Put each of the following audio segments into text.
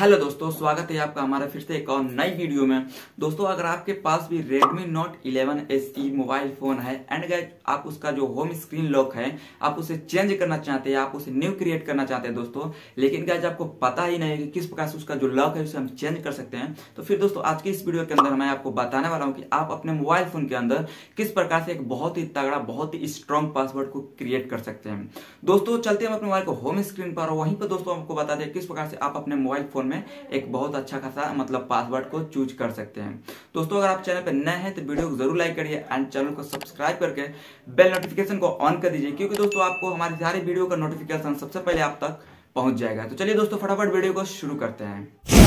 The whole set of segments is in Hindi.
हेलो दोस्तों स्वागत है आपका हमारा फिर से एक और नई वीडियो में दोस्तों अगर आपके पास भी Redmi Note 11 SE mobile phone है एंड गैज आप उसका जो होम स्क्रीन लॉक है आप उसे चेंज करना चाहते हैं आप उसे न्यू क्रिएट करना चाहते हैं दोस्तों लेकिन गैज आपको पता ही नहीं कि किस प्रकार से उसका जो लॉक है उसे हम चेंज कर सकते हैं तो फिर दोस्तों आज की इस वीडियो के अंदर मैं आपको बताने वाला हूँ कि आप अपने मोबाइल फोन के अंदर किस प्रकार से एक बहुत ही तगड़ा बहुत ही स्ट्रॉन्ग पासवर्ड को क्रिएट कर सकते हैं दोस्तों चलते हम अपने मोबाइल को होम स्क्रीन पर वहीं पर दोस्तों आपको बताते हैं किस प्रकार से आप अपने मोबाइल फोन में एक बहुत अच्छा खासा मतलब पासवर्ड को चूज कर सकते हैं दोस्तों अगर आप चैनल पर नए हैं तो वीडियो को जरूर लाइक करिए एंड चैनल को सब्सक्राइब करके बेल नोटिफिकेशन को ऑन कर दीजिए क्योंकि दोस्तों आपको हमारे सारे वीडियो का नोटिफिकेशन सबसे पहले आप तक पहुंच जाएगा तो चलिए दोस्तों फटाफट वीडियो को शुरू करते हैं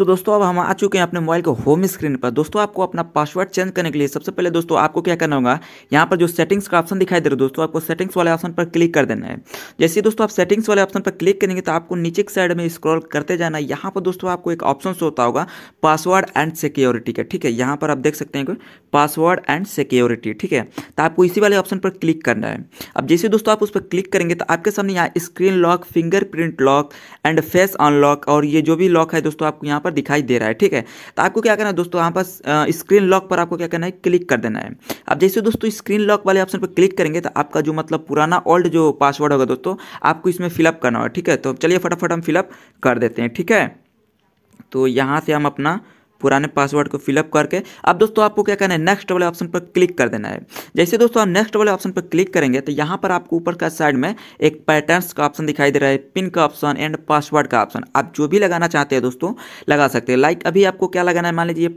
सो दोस्तों अब हम आ चुके हैं अपने मोबाइल के होम स्क्रीन पर दोस्तों आपको अपना पासवर्ड चेंज करने के लिए सबसे पहले दोस्तों आपको क्या करना होगा यहाँ पर जो सेटिंग्स का ऑप्शन दिखाई दे रहा है दोस्तों आपको सेटिंग्स वाले ऑप्शन पर क्लिक कर देना है जैसे दोस्तों आप सेटिंग्स वाले ऑप्शन पर क्लिक करेंगे तो आपको नीचे के साइड में स्क्रॉल करते जाना है यहाँ पर दोस्तों आपको एक ऑप्शन होता होगा पासवर्ड एंड सिक्योरिटी का ठीक है यहाँ पर आप देख सकते हैं पासवर्ड एंड सिक्योरिटी ठीक है तो आपको इसी वाले ऑप्शन पर क्लिक करना है अब जैसे दोस्तों आप उस पर क्लिक करेंगे तो आपके सामने यहाँ screen lock fingerprint lock and face unlock और ये जो भी लॉक है दोस्तों आपको यहाँ पर पर दिखाई दे रहा है ठीक है तो आपको क्या करना है दोस्तों यहाँ पर स्क्रीन लॉक पर आपको क्या करना है क्लिक कर देना है अब जैसे दोस्तों स्क्रीन लॉक वाले ऑप्शन पर क्लिक करेंगे तो आपका जो मतलब पुराना ओल्ड जो पासवर्ड होगा दोस्तों आपको इसमें फिलअप करना होगा ठीक है तो चलिए फटाफट हम फिलअप कर देते हैं ठीक है तो यहाँ से हम अपना पुराने पासवर्ड को फिलअप करके अब दोस्तों आपको क्या करना है नेक्स्ट वाले ऑप्शन पर क्लिक कर देना है जैसे दोस्तों आप नेक्स्ट वाले ऑप्शन पर क्लिक करेंगे तो यहाँ पर आपको ऊपर का साइड में एक पैटर्न का ऑप्शन दिखाई दे रहा है पिन का ऑप्शन एंड पासवर्ड का ऑप्शन आप जो भी लगाना चाहते हैं दोस्तों लगा सकते हैं लाइक अभी आपको क्या लगाना है मान लीजिए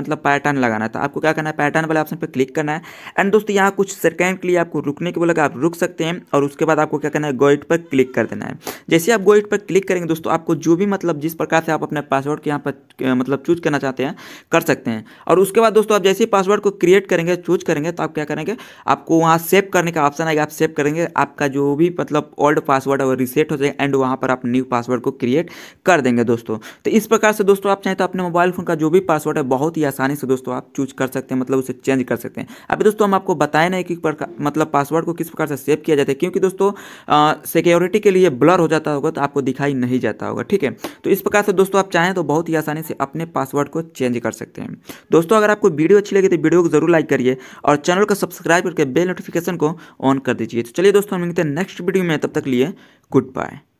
मतलब पैटर्न लगाना है तो आपको क्या करना है पैटर्न वाले ऑप्शन पर क्लिक करना है एंड दोस्तों यहाँ कुछ सेकेंड के लिए आपको रुकने के बोलेगा आप रुक सकते हैं और उसके बाद आपको क्या करना है गोइट पर क्लिक कर देना है जैसे आप गोइट पर क्लिक करेंगे दोस्तों आपको जो भी मतलब जिस प्रकार से आप अपने पासवर्ड को यहाँ पर मतलब चूज करना चाहते चाहते हैं कर सकते हैं और उसके बाद दोस्तों आप जैसे ही पासवर्ड को क्रिएट करेंगे चूज करेंगे तो आप क्या करेंगे आपको वहाँ सेव करने का ऑप्शन आएगा आप सेव करेंगे आपका जो भी मतलब ओल्ड पासवर्ड है रिसेट हो जाएगा एंड वहाँ पर आप न्यू पासवर्ड को क्रिएट कर देंगे दोस्तों तो इस प्रकार से दोस्तों आप चाहें तो अपने मोबाइल फोन का जो भी पासवर्ड है बहुत ही आसानी से दोस्तों आप चूज कर सकते हैं मतलब उसे चेंज कर सकते हैं अभी दोस्तों हम आपको बताए ना कि मतलब पासवर्ड को किस प्रकार से सेव किया जाता है क्योंकि दोस्तों सिक्योरिटी के लिए ब्लर हो जाता होगा तो आपको दिखाई नहीं जाता होगा ठीक है तो इस प्रकार से दोस्तों आप चाहें तो बहुत ही आसानी से अपने पासवर्ड को इसको चेंज कर सकते हैं दोस्तों अगर आपको वीडियो अच्छी लगी तो वीडियो को जरूर लाइक करिए और चैनल को सब्सक्राइब करके बेल नोटिफिकेशन को ऑन कर दीजिए तो चलिए दोस्तों मिलते हैं नेक्स्ट वीडियो में तब तक लिए गुड बाय